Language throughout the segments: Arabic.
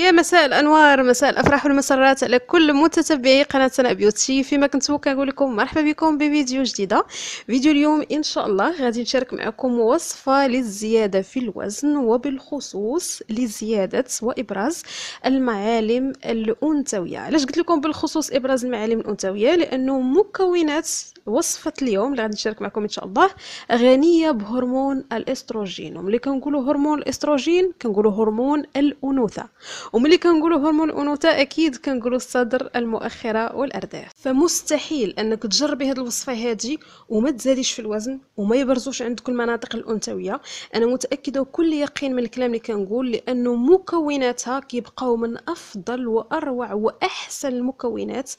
يا مساء الانوار مساء الافراح والمسرات على كل متتبعي قناتنا بيوتي فيما كنتو كنقول لكم مرحبا بكم بفيديو جديده فيديو اليوم ان شاء الله غادي نشارك معكم وصفه للزياده في الوزن وبالخصوص لزياده وابراز المعالم الانثويه علاش قلت لكم بالخصوص ابراز المعالم الانثويه لانه مكونات وصفه اليوم اللي غادي نشارك معكم ان شاء الله غنيه بهرمون الاستروجين وملي كنقولوا هرمون الاستروجين كنقولوا هرمون الانوثه وملي كنقولوا هرمون الانوثه اكيد كنقولوا الصدر المؤخره والارداف فمستحيل انك تجربي هاد الوصفه هادي وما تزاديش في الوزن وما يبرزوش عندك المناطق الانثويه انا متاكده وكل يقين من الكلام اللي كنقول لانه مكوناتها كيبقاو من افضل واروع واحسن المكونات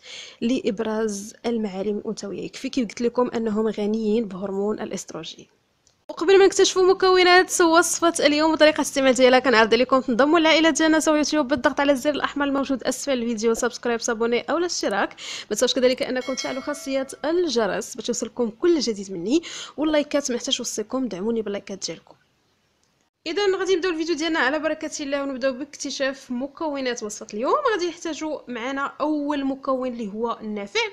لابراز المعالم الانثويه يكفي كي قلت لكم انهم غنيين بهرمون الاستروجين وقبل ما نكتشفوا مكونات وصفة اليوم وطريقة الاستعمال ديالها كنعرض عليكم تنضموا العائلة ديالنا سوا يوتيوب بالضغط على الزر الأحمر الموجود أسفل الفيديو سبسكرايب سابوني أو الاشتراك ما تنساوش كذلك أنكم تفعلوا خاصية الجرس باش يوصلكم كل جديد مني واللايكات محتاج وصيكم دعموني باللايكات ديالكم اذا غادي نبداو الفيديو ديالنا على بركه الله ونبداو باكتشاف مكونات وصفه اليوم غادي نحتاجو معنا اول مكون اللي هو النافع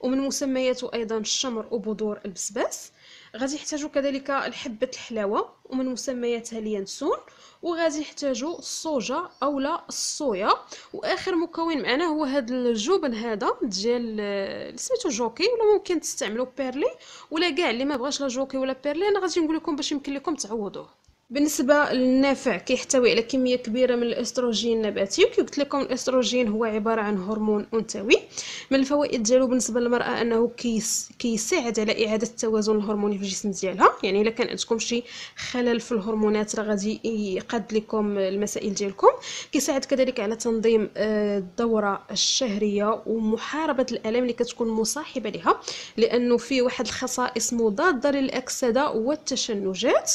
ومن مسمياته ايضا الشمر وبذور البسباس غادي يحتاجوا كذلك الحبة الحلاوة ومن مسمياتها اليانسون وغادي يحتاجوا الصوجة اولا الصويا واخر مكون معنا هو هذا الجبن هذا ديال آه، سميتو جوكي ولا ممكن تستعملوا بيرلي ولا كاع اللي ما بغاش لا جوكي ولا بيرلي انا غادي نقول لكم باش يمكن لكم تعوضوه بالنسبه للنافع كيحتوي على كميه كبيره من الاستروجين النباتي وكي قلت لكم الاستروجين هو عباره عن هرمون انثوي من الفوائد ديالو بالنسبه للمراه انه كيس كيساعد على اعاده التوازن الهرموني في الجسم ديالها يعني الا كان عندكم شي خلل في الهرمونات راه غادي يقاد لكم المسائل ديالكم كيساعد كذلك على تنظيم آه، الدوره الشهريه ومحاربه الالام اللي كتكون مصاحبه لها لانه فيه واحد الخصائص مضاده للاكسده والتشنجات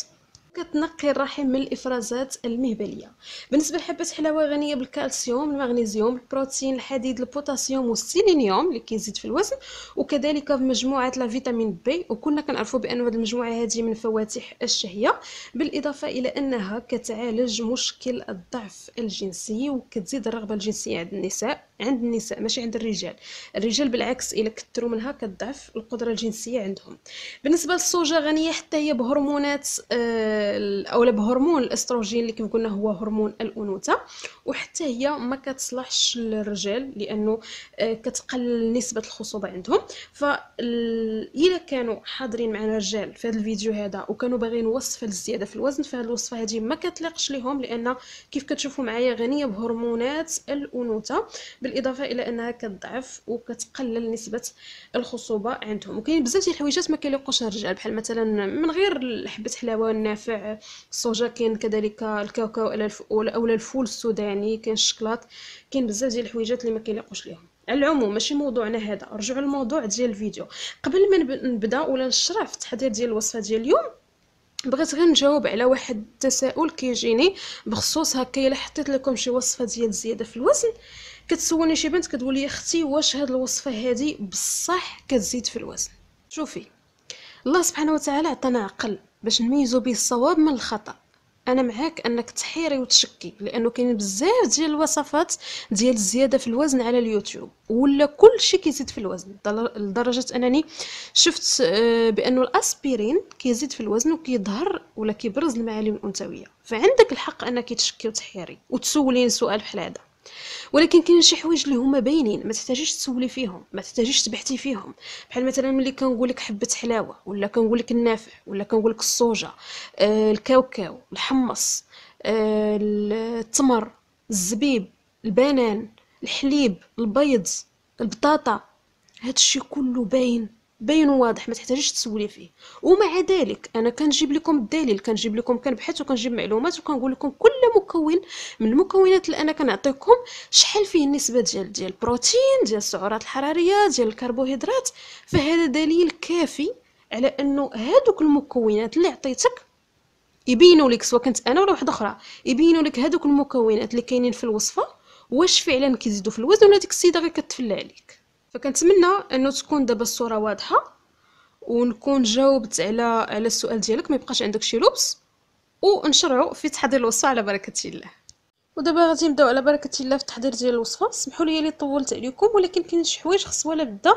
كتنقي الرحم من الافرازات المهبليه بالنسبه لحبه حلاوه غنيه بالكالسيوم المغنيزيوم البروتين الحديد البوتاسيوم والسيلينيوم اللي كيزيد في الوزن وكذلك مجموعه لا فيتامين بي وكنا كنعرفوا بان هذه المجموعه هذه من فواتح الشهيه بالاضافه الى انها كتعالج مشكل الضعف الجنسي وكتزيد الرغبه الجنسيه عند النساء عند النساء ماشي عند الرجال الرجال بالعكس الا كثروا منها كتضعف القدره الجنسيه عندهم بالنسبه للصوجه غنيه حتى هي بهرمونات آه، او بهرمون الاستروجين اللي كيف قلنا هو هرمون الانوثه وحتى هي ما كتصلحش للرجال لانه آه، كتقلل نسبه الخصوبه عندهم الا كانوا حاضرين معنا رجال في هذا الفيديو هذا وكانوا باغيين وصفه للزياده في الوزن فهاد الوصفه هذه ما كتليقش ليهم لان كيف كتشوفوا معايا غنيه بهرمونات الانوثه بالاضافه الى انها كتضعف وكتقلل نسبه الخصوبه عندهم وكاين بزاف ديال الحويجات ما كيلقوش الرجال بحال مثلا من غير حبه حلاوه النافع الصوجا كاين كذلك الكاكاو اولا الفول السوداني كاين الشكلاط كاين بزاف ديال الحويجات اللي ما كيلقوش ليهم على العموم ماشي موضوعنا هذا رجعوا للموضوع ديال الفيديو قبل ما نبدا ولا نشرع في التحضير ديال الوصفه ديال اليوم بغيت غير نجاوب على واحد التساؤل كيجيني بخصوص هكا الا حطيت لكم شي وصفه ديال زياده في الوزن كتسولني شي بنت كتقول لي اختي واش هاد الوصفه هادي بصح كتزيد في الوزن شوفي الله سبحانه وتعالى عطانا عقل باش نميزو به الصواب من الخطا انا معاك انك تحيري وتشكي لانه كاين بزاف ديال الوصفات ديال الزياده في الوزن على اليوتيوب ولا كل شيء كيزيد في الوزن لدرجه انني شفت آه, بانه الاسبرين كيزيد في الوزن وكيظهر ولا كيبرز المعالم الانثويه فعندك الحق انك تشكي وتحيري وتسولين سؤال بحال هذا ولكن كاين شي حوايج اللي هما باينين ما تحتاجيش تسولي فيهم ما تحتاجيش تبحثي فيهم بحال مثلا ملي كنقول لك حبه حلاوه ولا كنقول لك النافع ولا كنقول لك الصوجه آه الكاوكاو الحمص آه التمر الزبيب البنان الحليب البيض البطاطا هادشي كله باين باين وواضح ما تحتاجش تسولي فيه ومع ذلك انا كنجيب لكم الدليل كنجيب لكم كنبحث وكنجيب معلومات وكنقول لكم كل مكون من المكونات اللي انا كنعطيكم شحال فيه النسبه ديال ديال البروتين ديال السعرات الحراريه ديال الكربوهيدرات فهذا دليل كافي على انه هذوك المكونات اللي عطيتك يبينوا لك سواء كنت انا ولا واحده اخرى يبينوا لك هذوك المكونات اللي كاينين في الوصفه واش فعلا كيزيدوا في الوزن ولا ديك السيده غير كتفلى عليك فكنتمنى انه تكون دابا الصوره واضحه ونكون جاوبت على على السؤال ديالك ما يبقاش عندك شي لبس ونشرعوا في تحضير الوصفه على بركه الله ودابا غادي نبداو على بركه الله في التحضير ديال الوصفه سمحوا لي اللي طولت عليكم ولكن كاين شي حوايج خص ولا بدا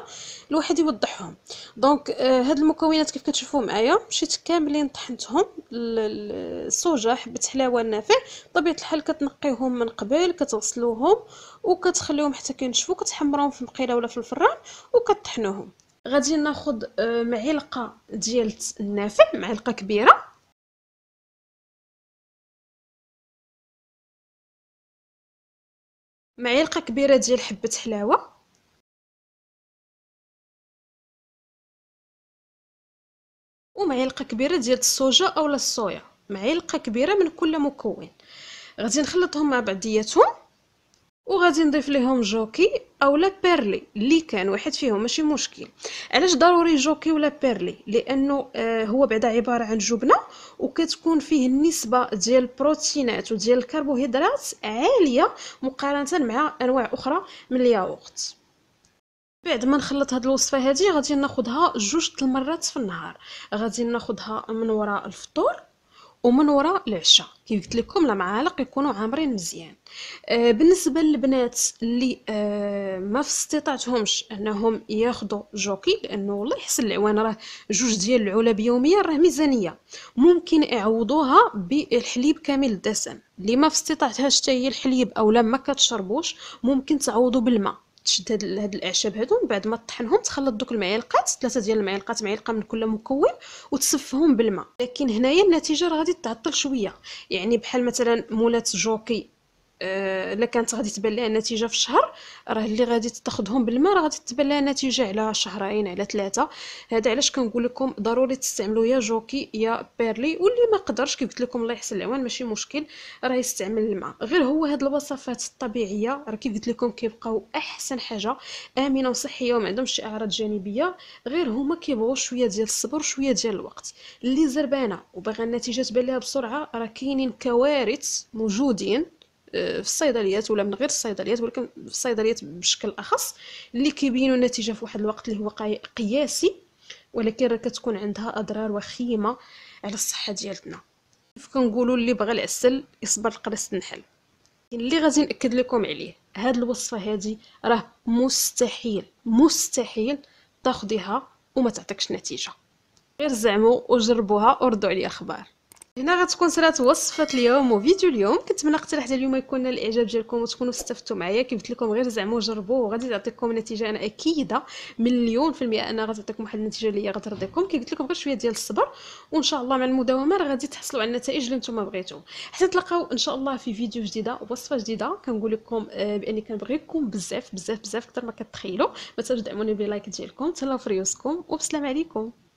الواحد يوضحهم دونك آه هاد المكونات كيف كتشوفوا معايا مشيت كاملين طحنتهم الصوجه حبه حلاوه النافع طبيعه الحال كتنقيهم من قبل كتغسلوهم وكتخليهم حتى كينشفوا كتحمرهم في مقيله ولا في الفران وكطحنوهم غادي ناخد آه، معلقه ديال النافع معلقه كبيره معلقة كبيرة ديال حبة حلاوة ومعلقة كبيرة ديال الصوجة أولا الصويا معلقة كبيرة من كل مكون غادي نخلطهم مع بعضياتهم وغادي نضيف ليهم جوكي اولا بيرلي اللي كان واحد فيهم ماشي مشكل علاش ضروري جوكي ولا بيرلي لانه آه، هو بعدا عباره عن جبنه وكتكون فيه النسبه ديال البروتينات وديال الكربوهيدرات عاليه مقارنه مع انواع اخرى من الياغورت بعد ما نخلط هاد الوصفه هادي غادي ناخدها جوج المرات في النهار غادي ناخدها من وراء الفطور ومن وراء العشاء كيف قلت لكم المعالق يكونوا عامرين مزيان آه، بالنسبه للبنات اللي آه، ما استطعتهمش انهم ياخذوا جوكي لانه والله يحسن العوان راه جوج ديال العلب يوميا راه ميزانيه ممكن يعوضوها بالحليب كامل الدسم اللي ما استطعتهاش حتى هي الحليب اولا ما كتشربوش ممكن تعوضوا بالماء تشد هاد, هاد الاعشاب هادو من بعد ما طحنهم تخلط دوك المعلقات ثلاثه ديال المعلقات معلقه من كل مكون وتصفهم بالماء لكن هنايا النتيجه راه غادي تعطل شويه يعني بحال مثلا مولات جوكي آه، الا كانت غادي تبان لها النتيجه في شهر راه اللي غادي تاخذهم بالماء راه غادي تبان لها النتيجه على شهرين على ثلاثه هذا علاش كنقول لكم ضروري تستعملوا يا جوكي يا بيرلي واللي ما قدرش كي قلت لكم الله يحسن العوان ماشي مشكل راه يستعمل الماء غير هو هاد الوصفات الطبيعيه راه كي قلت لكم كيبقاو احسن حاجه امنه وصحيه وما عندهمش شي اعراض جانبيه غير هما كيبغوا شويه ديال الصبر وشويه ديال الوقت اللي زربانه وباغا النتيجه تبان لها بسرعه راه كاينين كوارث موجودين آه، في الصيدليات ولا من غير الصيدليات ولكن في الصيدليات بشكل اخص اللي كيبينوا النتيجه في واحد الوقت اللي هو قياسي ولكن راه كتكون عندها اضرار وخيمه على الصحه ديالتنا فكنقولوا اللي بغى العسل يصبر القرص النحل اللي غادي ناكد لكم عليه هاد الوصفه هادي راه مستحيل مستحيل تاخديها وما تعطيكش نتيجه غير زعموا وجربوها وردوا عليا اخبار هنا غتكون صرات وصفه اليوم وفيديو اليوم كنتمنى اقتراح ديال اليوم يكون نال الاعجاب ديالكم وتكونوا استفدتوا معايا كيف قلت لكم غير زعما جربوه وغادي تعطيكم نتيجه انا اكيده مليون في المئه انا غتعطيكم واحد النتيجه اللي غترضيكم كي قلت لكم غير شويه ديال الصبر وان شاء الله مع المداومه راه غادي تحصلوا على النتائج اللي نتوما بغيتو حتى نتلاقاو ان شاء الله في فيديو جديده وصفه جديده كنقول لكم آه، باني كنبغيكم بزاف بزاف بزاف اكثر ما كتخيلوا ما تنساوش دعموني بلايك ديالكم تهلاو فريوسكم وبسلام عليكم